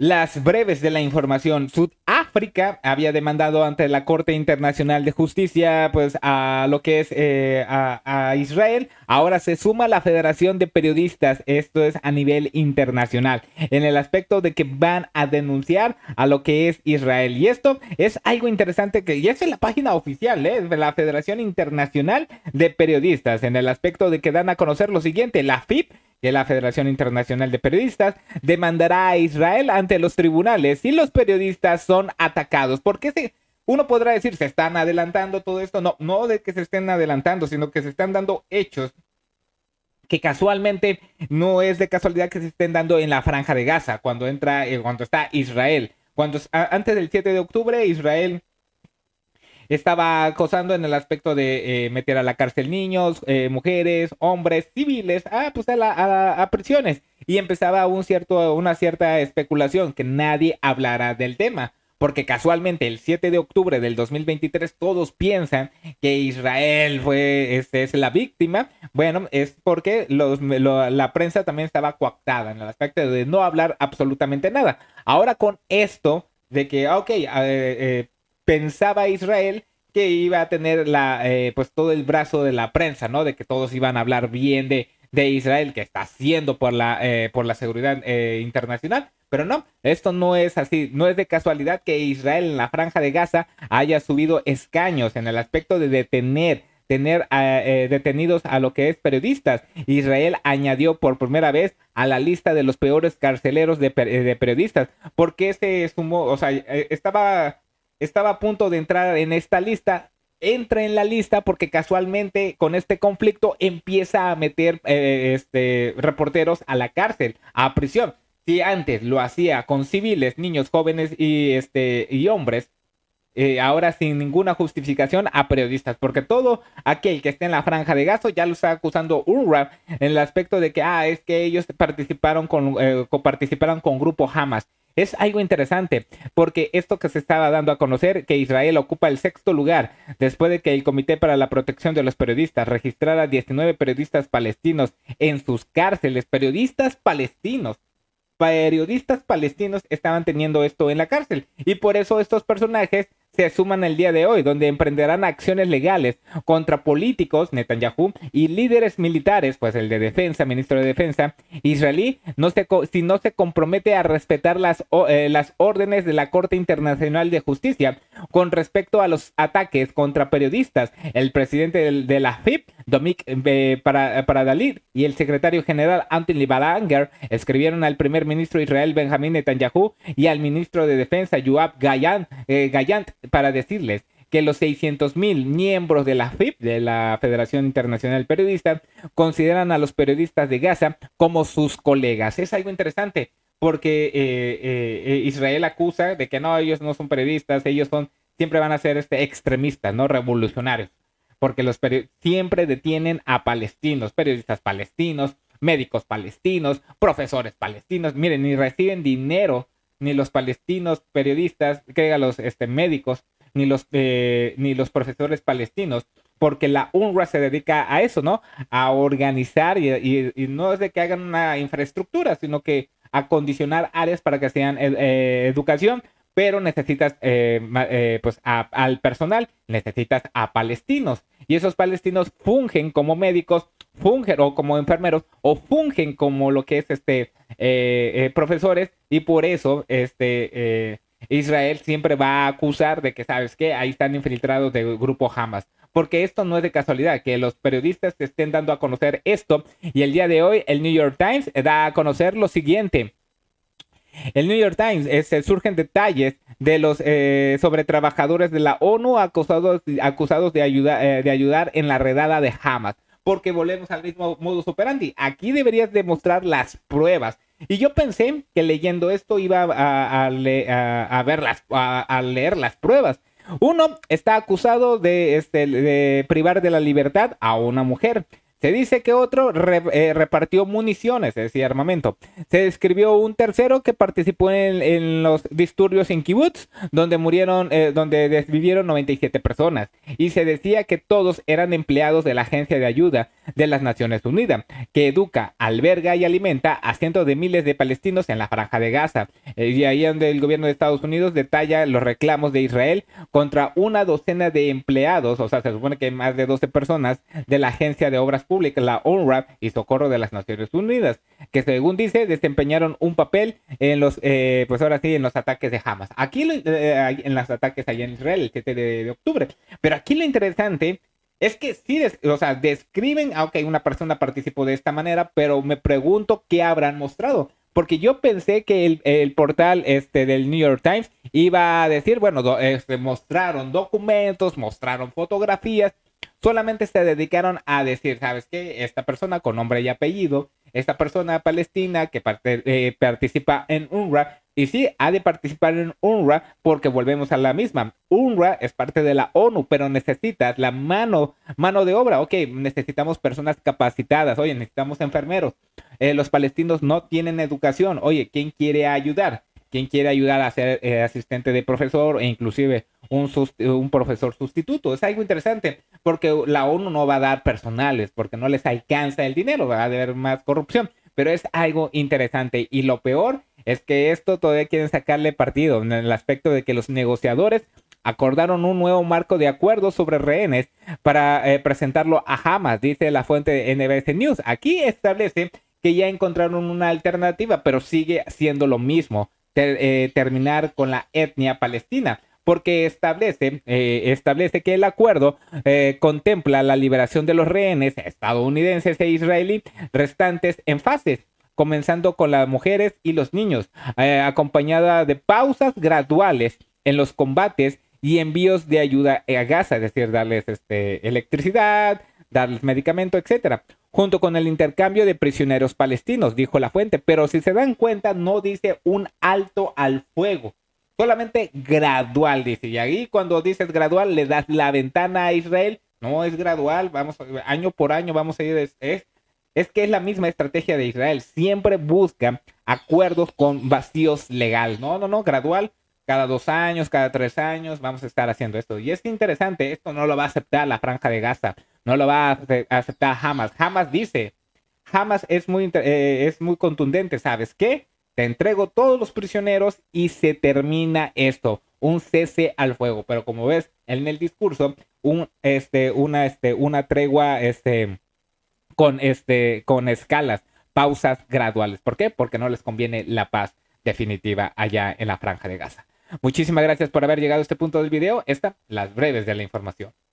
Las breves de la información. Sudáfrica había demandado ante la Corte Internacional de Justicia, pues a lo que es eh, a, Israel. Ahora se suma la Federación de Periodistas. Esto es a nivel internacional. En el aspecto de que van a denunciar a lo que es Israel. Y esto es algo interesante que ya es en la página oficial ¿eh? de la Federación Internacional de Periodistas. En el aspecto de que dan a conocer lo siguiente. La FIP que la Federación Internacional de Periodistas demandará a Israel ante los tribunales si los periodistas son atacados. Porque si uno podrá decir, se están adelantando todo esto. No, no de que se estén adelantando, sino que se están dando hechos que casualmente no es de casualidad que se estén dando en la franja de Gaza cuando entra, eh, cuando está Israel. Cuando, antes del 7 de octubre, Israel estaba acosando en el aspecto de eh, meter a la cárcel niños, eh, mujeres, hombres, civiles, ah, pues a, prisiones. Y empezaba un cierto, una cierta especulación que nadie hablará del tema. Porque casualmente el 7 de octubre del 2023 todos piensan que Israel fue, este, es la víctima. Bueno, es porque los, la prensa también estaba coactada en el aspecto de no hablar absolutamente nada. Ahora con esto de que, ah, ok, eh, eh pensaba Israel que iba a tener la, eh, pues todo el brazo de la prensa, ¿no? De que todos iban a hablar bien de, de Israel, que está haciendo por la, eh, por la seguridad eh, internacional. Pero no, esto no es así. No es de casualidad que Israel en la franja de Gaza haya subido escaños en el aspecto de detener tener detenidos a lo que es periodistas. Israel añadió por primera vez a la lista de los peores carceleros de, de periodistas. porque se sumó? O sea, estaba estaba a punto de entrar en esta lista. Entra en la lista porque casualmente con este conflicto empieza a meter eh, este, reporteros a la cárcel, a prisión. Si antes lo hacía con civiles, niños, jóvenes y, este, hombres, eh, ahora sin ninguna justificación a periodistas, porque todo aquel que esté en la franja de gasto ya lo está acusando en el aspecto de que, ah, es que ellos participaron con, eh, participaron con grupo Hamas. Es algo interesante, porque esto que se estaba dando a conocer, que Israel ocupa el sexto lugar después de que el Comité para la Protección de los Periodistas registrara 19 periodistas palestinos en sus cárceles, periodistas palestinos periodistas palestinos estaban teniendo esto en la cárcel. Y por eso estos personajes se suman el día de hoy, donde emprenderán acciones legales contra políticos, Netanyahu, y líderes militares, pues el de defensa, ministro de defensa israelí, no se, si no se compromete a respetar las, eh, las órdenes de la Corte Internacional de Justicia con respecto a los ataques contra periodistas. El presidente de, de la FIP Domic eh, para, para Dalit y el secretario general Anthony Balanger escribieron al primer ministro Israel Benjamín Netanyahu y al ministro de Defensa Yoav Gallant, eh, para decirles que los 600.000 miembros de la FIP, de la Federación Internacional Periodista, consideran a los periodistas de Gaza como sus colegas. Es algo interesante porque eh, Israel acusa de que no, ellos no son periodistas, ellos son, siempre van a ser este, extremistas, no revolucionarios porque los siempre detienen a palestinos, periodistas palestinos, médicos palestinos, profesores palestinos. Miren, ni reciben dinero ni los palestinos periodistas, que los este, médicos, ni los, eh, ni los profesores palestinos, porque la UNRWA se dedica a eso, ¿no? A organizar y, no es de que hagan una infraestructura, sino que a condicionar áreas para que sean eh, eh, educación pero necesitas eh, eh, pues al personal, necesitas a palestinos y esos palestinos fungen como médicos, fungen o como enfermeros o fungen como lo que es este eh, profesores y por eso este Israel siempre va a acusar de que sabes qué? ahí están infiltrados del grupo Hamas. Porque esto no es de casualidad, que los periodistas estén dando a conocer esto. Y el día de hoy el New York Times da a conocer lo siguiente. El New York Times este, surgen detalles de los eh, sobre trabajadores de la ONU acusados, eh, de, ayudar en la redada de Hamas. Porque volvemos al mismo modus operandi. Aquí deberías demostrar las pruebas. Y yo pensé que leyendo esto iba a, leer las pruebas. Uno está acusado este, de privar de la libertad a una mujer. Se dice que otro eh, repartió municiones, es decir, armamento. Se describió un tercero que participó en, los disturbios en kibbutz, donde murieron, eh, donde vivieron 97 personas. Y se decía que todos eran empleados de la Agencia de Ayuda de las Naciones Unidas, que educa, alberga y alimenta a cientos de miles de palestinos en la franja de Gaza. Eh, y ahí donde el gobierno de Estados Unidos detalla los reclamos de Israel contra una docena de empleados, o sea, se supone que hay más de 12 personas de la Agencia de Obras pública, la ONRAP y Socorro de las Naciones Unidas, que según dice desempeñaron un papel en los, eh, pues ahora sí, en los ataques de Hamas. Aquí eh, en los ataques allá en Israel, el 7 de, octubre. Pero aquí lo interesante es que sí, o sea, describen, ah, ok, una persona participó de esta manera, pero me pregunto qué habrán mostrado. Porque yo pensé que el, portal este, del New York Times iba a decir, bueno, este, mostraron documentos, mostraron fotografías, solamente se dedicaron a decir, ¿sabes qué? Esta persona con nombre y apellido, esta persona palestina que parte, eh, participa en UNRWA, y sí, ha de participar en UNRWA porque volvemos a la misma. UNRWA es parte de la ONU, pero necesitas la mano, mano de obra. Ok, necesitamos personas capacitadas, oye, necesitamos enfermeros. Eh, los palestinos no tienen educación. Oye, ¿quién quiere ayudar? ¿Quién quiere ayudar a ser eh, asistente de profesor e inclusive un, un profesor sustituto? Es algo interesante porque la ONU no va a dar personales, porque no les alcanza el dinero, va a haber más corrupción. Pero es algo interesante y lo peor es que esto todavía quieren sacarle partido en el aspecto de que los negociadores acordaron un nuevo marco de acuerdo sobre rehenes para eh, presentarlo a Hamas, dice la fuente de NBC News. Aquí establece que ya encontraron una alternativa, pero sigue siendo lo mismo, eh, terminar con la etnia palestina porque establece, eh, establece que el acuerdo eh, contempla la liberación de los rehenes estadounidenses e israelí restantes en fases comenzando con las mujeres y los niños, eh, acompañada de pausas graduales en los combates y envíos de ayuda a Gaza, es decir, darles este, electricidad, darles medicamento, etcétera, junto con el intercambio de prisioneros palestinos, dijo la fuente. Pero si se dan cuenta, no dice un alto al fuego solamente gradual, dice. Y ahí cuando dices gradual, le das la ventana a Israel. No es gradual, vamos, año por año vamos a ir. Es, es, que es la misma estrategia de Israel. Siempre busca acuerdos con vacíos legal. No, no, no, gradual. Cada dos años, cada tres años vamos a estar haciendo esto. Y es interesante, esto no lo va a aceptar la franja de Gaza, no lo va a aceptar Hamas. Hamas dice, Hamas es muy, eh, es muy contundente, ¿sabes qué? te entrego todos los prisioneros y se termina esto, un cese al fuego. Pero como ves en el discurso, este, este, una, tregua este, con, con escalas, pausas graduales. ¿Por qué? Porque no les conviene la paz definitiva allá en la franja de Gaza. Muchísimas gracias por haber llegado a este punto del video. Esta, las breves de la información.